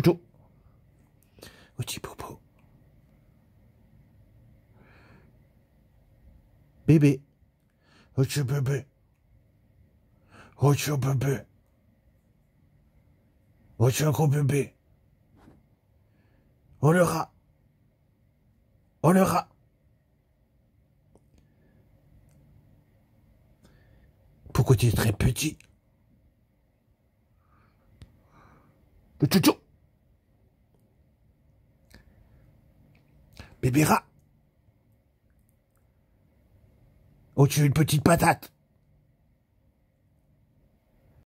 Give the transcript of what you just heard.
Bébé, petit popo. Bébé. petit bébé. petit bébé. petit un gros bébé. On le rat. On le rat. Pourquoi tu es très petit Le Bébé rat. Oh, tu une une petite patate.